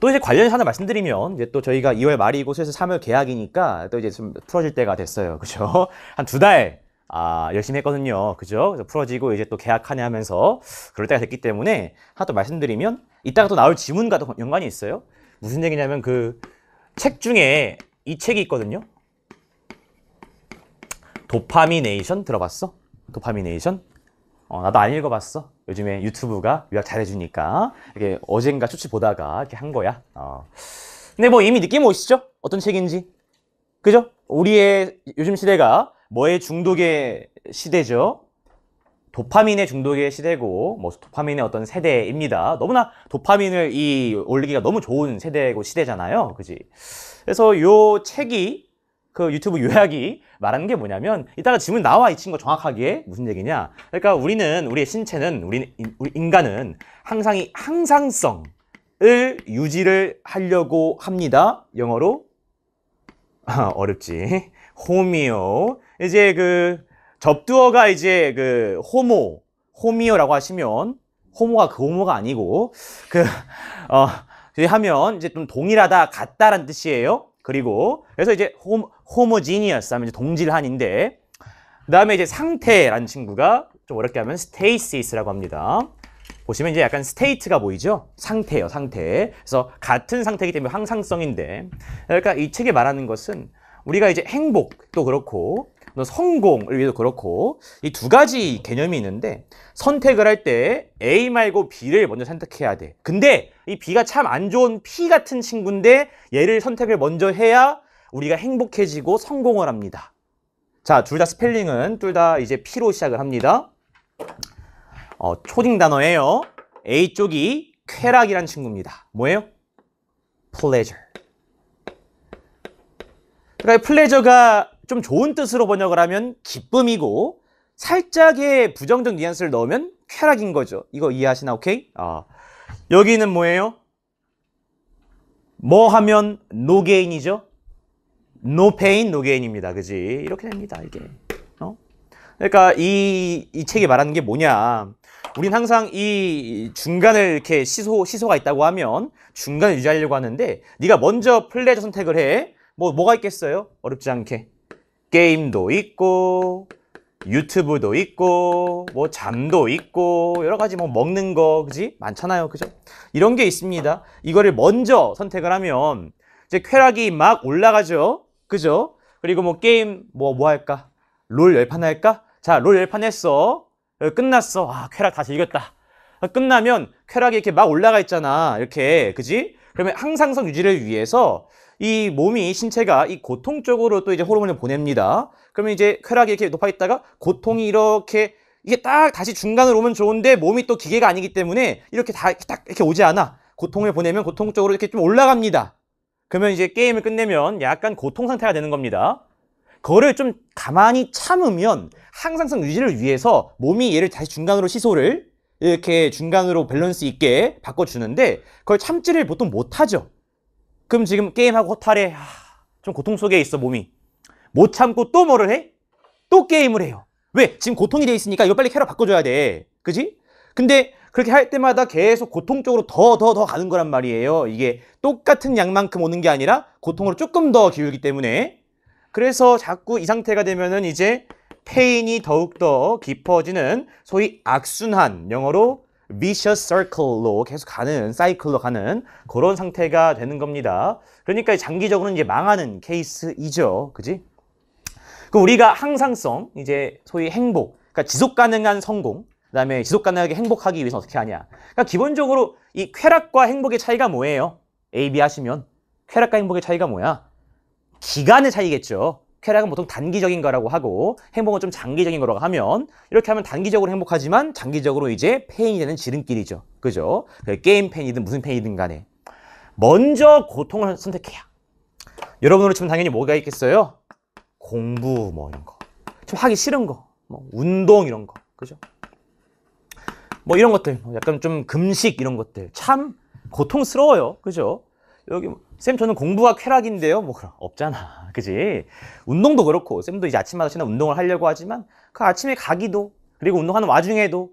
또 이제 관련해서 하나 말씀드리면 이제 또 저희가 2월 말이고 슬슬 3월 계약이니까 또 이제 좀 풀어질 때가 됐어요. 그죠? 한 두 달. 아, 열심히 했거든요. 그죠? 풀어지고 이제 또 계약하냐 하면서 그럴 때가 됐기 때문에 하나 또 말씀드리면 이따가 또 나올 지문과도 연관이 있어요. 무슨 얘기냐면 그 책 중에 이 책이 있거든요. 도파미네이션 들어봤어? 도파미네이션? 어, 나도 안 읽어봤어. 요즘에 유튜브가 요약 잘해주니까 이렇게 어젠가 추치 보다가 이렇게 한 거야. 어. 근데 뭐 이미 느낌 오시죠? 어떤 책인지 그죠? 우리의 요즘 시대가 뭐의 중독의 시대죠? 도파민의 중독의 시대고 뭐 도파민의 어떤 세대입니다. 너무나 도파민을 이 올리기가 너무 좋은 세대고 시대잖아요. 그지? 그래서 요 책이 그 유튜브 요약이 말하는 게 뭐냐면 이따가 질문 나와 이 친구 정확하게 무슨 얘기냐 그러니까 우리는 우리의 신체는 우리, 우리 인간은 항상 이 항상성을 유지를 하려고 합니다 영어로 아, 어렵지 호미오 이제 그 접두어가 이제 그 호모 호미오라고 하시면 호모가 그 호모가 아니고 그어 하면 이제 좀 동일하다 같다란 뜻이에요 그리고 그래서 이제 호, 호모지니어스 하면 이제 동질한인데 그다음에 이제 상태라는 친구가 좀 어렵게 하면 스테이시스라고 합니다. 보시면 이제 약간 스테이트가 보이죠? 상태예요, 상태. 그래서 같은 상태이기 때문에 항상성인데 그러니까 이 책이 말하는 것은 우리가 이제 행복도 그렇고 뭐 성공을 위해서 그렇고 이 두 가지 개념이 있는데 선택을 할 때 A 말고 B를 먼저 선택해야 돼. 근데 이 B가 참 안 좋은 P 같은 친구인데 얘를 선택을 먼저 해야 우리가 행복해지고 성공을 합니다. 자, 둘 다 스펠링은 둘 다 이제 P로 시작을 합니다. 어, 초딩 단어예요. A 쪽이 쾌락이란 친구입니다. 뭐예요? pleasure. 그러니까 플레저가 좀 좋은 뜻으로 번역을 하면 기쁨이고 살짝의 부정적 뉘앙스를 넣으면 쾌락인 거죠. 이거 이해하시나? 오케이? 아. 여기는 뭐예요? 뭐 하면 노게인이죠? 노페인 노게인입니다. 그지? 이렇게 됩니다. 이게. 어? 그러니까 이, 이 책이 말하는 게 뭐냐? 우린 항상 이 중간을 이렇게 시소 시소가 있다고 하면 중간을 유지하려고 하는데 네가 먼저 플레저 선택을 해. 뭐 뭐가 있겠어요? 어렵지 않게. 게임도 있고 유튜브도 있고 뭐 잠도 있고 여러 가지 뭐 먹는 거 그지 많잖아요 그죠 이런 게 있습니다 이거를 먼저 선택을 하면 이제 쾌락이 막 올라가죠 그죠 그리고 뭐 게임 뭐뭐 뭐 할까 롤 열판 할까 자롤 열판 했어 끝났어 아 쾌락 다 즐겼다 끝나면 쾌락이 이렇게 막 올라가 있잖아 이렇게 그지 그러면 항상성 유지를 위해서 이 몸이 신체가 이 고통 쪽으로 또 이제 호르몬을 보냅니다. 그러면 이제 쾌락이 이렇게 높아 있다가 고통이 이렇게 이게 딱 다시 중간으로 오면 좋은데 몸이 또 기계가 아니기 때문에 이렇게 다 딱 이렇게 오지 않아. 고통을 보내면 고통 쪽으로 이렇게 좀 올라갑니다. 그러면 이제 게임을 끝내면 약간 고통 상태가 되는 겁니다. 그거를 좀 가만히 참으면 항상성 유지를 위해서 몸이 얘를 다시 중간으로 시소를 이렇게 중간으로 밸런스 있게 바꿔주는데 그걸 참지를 보통 못하죠. 그럼 지금 게임하고 허탈해. 하, 아, 좀 고통 속에 있어, 몸이. 못 참고 또 뭐를 해? 또 게임을 해요. 왜? 지금 고통이 돼 있으니까 이거 빨리 캐러 바꿔줘야 돼. 그지? 근데 그렇게 할 때마다 계속 고통 쪽으로 더, 더, 더 가는 거란 말이에요. 이게 똑같은 양만큼 오는 게 아니라 고통으로 조금 더 기울기 때문에. 그래서 자꾸 이 상태가 되면은 이제 페인이 더욱더 깊어지는 소위 악순환, 영어로 vicious circle로 계속 가는 사이클로 가는 그런 상태가 되는 겁니다. 그러니까 장기적으로는 이제 망하는 케이스이죠. 그지? 그 우리가 항상성, 이제 소위 행복, 그러니까 지속 가능한 성공, 그다음에 지속 가능하게 행복하기 위해서 어떻게 하냐? 그러니까 기본적으로 이 쾌락과 행복의 차이가 뭐예요? A, B 하시면 쾌락과 행복의 차이가 뭐야? 기간의 차이겠죠. 쾌락은 보통 단기적인 거라고 하고 행복은 좀 장기적인 거라고 하면 이렇게 하면 단기적으로 행복하지만 장기적으로 이제 페인이 되는 지름길이죠. 그죠? 그 게임 페인이든 무슨 페인이든 간에 먼저 고통을 선택해야. 여러분으로 치면 당연히 뭐가 있겠어요? 공부 뭐 이런 거. 좀 하기 싫은 거. 뭐 운동 이런 거. 그죠? 뭐 이런 것들. 뭐 약간 좀 금식 이런 것들. 참 고통스러워요. 그죠? 여기 뭐, 쌤 저는 공부가 쾌락인데요. 뭐 그럼 없잖아. 그지? 운동도 그렇고 쌤도 이제 아침마다 신나 운동을 하려고 하지만 그 아침에 가기도 그리고 운동하는 와중에도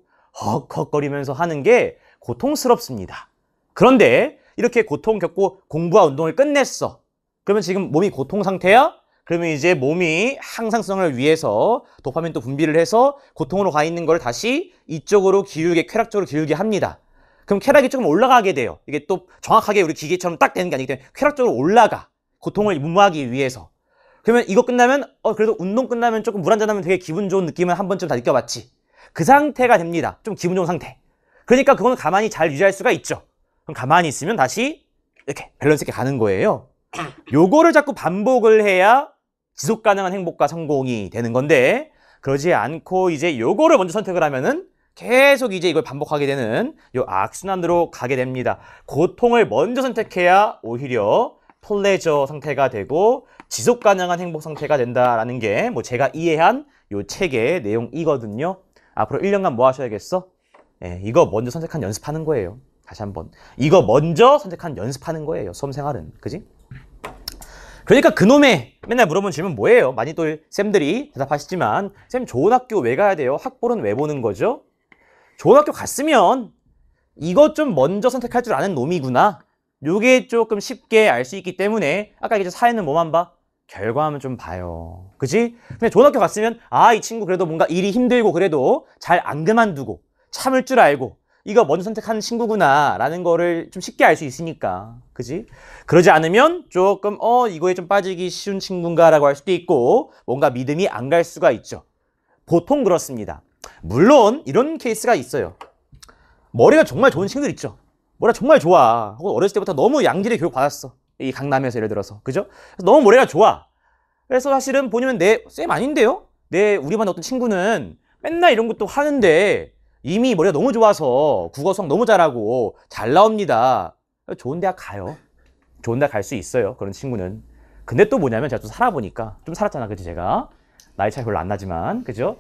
헉헉거리면서 하는 게 고통스럽습니다. 그런데 이렇게 고통 겪고 공부와 운동을 끝냈어. 그러면 지금 몸이 고통 상태야? 그러면 이제 몸이 항상성을 위해서 도파민도 분비를 해서 고통으로 가 있는 걸 다시 이쪽으로 기울게 쾌락적으로 기울게 합니다. 그럼 쾌락이 조금 올라가게 돼요. 이게 또 정확하게 우리 기계처럼 딱 되는 게 아니기 때문에 쾌락적으로 올라가. 고통을 무마하기 위해서. 그러면 이거 끝나면 어 그래도 운동 끝나면 조금 물 한 잔 하면 되게 기분 좋은 느낌을 한 번쯤 다 느껴봤지. 그 상태가 됩니다. 좀 기분 좋은 상태. 그러니까 그거는 가만히 잘 유지할 수가 있죠. 그럼 가만히 있으면 다시 이렇게 밸런스 있게 가는 거예요. 요거를 자꾸 반복을 해야 지속 가능한 행복과 성공이 되는 건데 그러지 않고 이제 요거를 먼저 선택을 하면은 계속 이제 이걸 반복하게 되는 이 악순환으로 가게 됩니다. 고통을 먼저 선택해야 오히려 플레저 상태가 되고 지속 가능한 행복 상태가 된다라는 게 뭐 제가 이해한 이 책의 내용이거든요. 앞으로 1년간 뭐 하셔야겠어? 예, 이거 먼저 선택한 연습하는 거예요. 다시 한번. 이거 먼저 선택한 연습하는 거예요. 수험 생활은. 그지? 그러니까 그놈의 맨날 물어본 질문 뭐예요? 많이 또 쌤들이 대답하시지만 쌤 좋은 학교 왜 가야 돼요? 학벌은 왜 보는 거죠? 좋은 학교 갔으면 이것 좀 먼저 선택할 줄 아는 놈이구나. 요게 조금 쉽게 알 수 있기 때문에 아까 이제 사회는 뭐만 봐? 결과하면 좀 봐요. 그지? 근데 좋은 학교 갔으면 아, 이 친구 그래도 뭔가 일이 힘들고 그래도 잘 안 그만두고 참을 줄 알고 이거 먼저 선택한 친구구나 라는 거를 좀 쉽게 알 수 있으니까 그지 그러지 않으면 조금 어 이거에 좀 빠지기 쉬운 친구인가 라고 할 수도 있고 뭔가 믿음이 안 갈 수가 있죠 보통 그렇습니다 물론 이런 케이스가 있어요. 머리가 정말 좋은 친구들 있죠. 머리가 정말 좋아. 혹은 어렸을 때부터 너무 양질의 교육 받았어. 이 강남에서 예를 들어서. 그죠? 너무 머리가 좋아. 그래서 사실은 보면 내 쌤 아닌데요? 내 우리 반 어떤 친구는 맨날 이런 것도 하는데 이미 머리가 너무 좋아서 국어성 너무 잘하고 잘 나옵니다. 좋은 대학 가요. 좋은 대학 갈 수 있어요. 그런 친구는. 근데 또 뭐냐면 제가 좀 살아보니까 좀 살았잖아. 그지 제가. 나이 차이 별로 안 나지만. 그죠?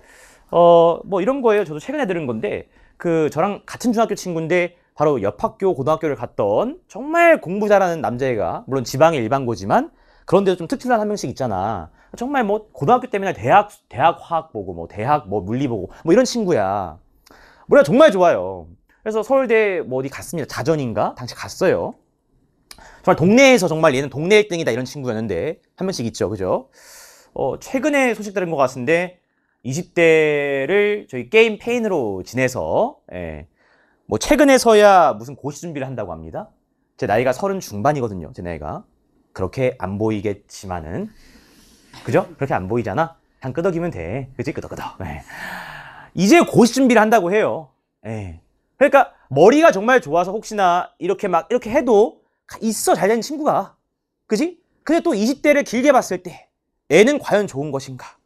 어, 뭐 이런 거예요. 저도 최근에 들은 건데, 그 저랑 같은 중학교 친구인데, 바로 옆 학교, 고등학교를 갔던 정말 공부 잘하는 남자애가, 물론 지방의 일반고지만, 그런데도 좀 특출난 한 명씩 있잖아. 정말 뭐 고등학교 때문에 대학, 대학 화학 보고, 뭐 대학 뭐 물리 보고, 뭐 이런 친구야. 몰라, 정말 좋아요. 그래서 서울대 뭐 어디 갔습니다. 자전인가? 당시 갔어요. 정말 동네에서 정말 얘는 동네 1등이다 이런 친구였는데, 한 명씩 있죠. 그죠? 어, 최근에 소식 들은 것 같은데, 20대를 저희 게임 페인으로 지내서 예, 뭐 최근에서야 무슨 고시 준비를 한다고 합니다. 제 나이가 30 중반이거든요. 제 나이가 그렇게 안 보이겠지만은 그죠? 그렇게 안 보이잖아. 한 끄덕이면 돼. 그지? 끄덕끄덕. 예. 이제 고시 준비를 한다고 해요. 예. 그러니까 머리가 정말 좋아서 혹시나 이렇게 막 이렇게 해도 있어 잘 되는 친구가 그지? 근데 또 20대를 길게 봤을 때 애는 과연 좋은 것인가?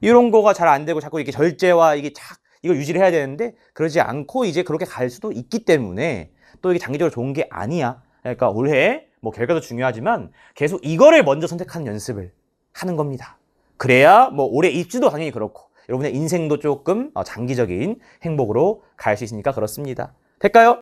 이런 거가 잘 안 되고 자꾸 이게 렇 절제와 이게 착 이걸 유지를 해야 되는데 그러지 않고 이제 그렇게 갈 수도 있기 때문에 또 이게 장기적으로 좋은 게 아니야. 그러니까 올해 뭐 결과도 중요하지만 계속 이거를 먼저 선택하는 연습을 하는 겁니다. 그래야 뭐 올해 입지도 당연히 그렇고 여러분의 인생도 조금 어, 장기적인 행복으로 갈 수 있으니까 그렇습니다. 될까요?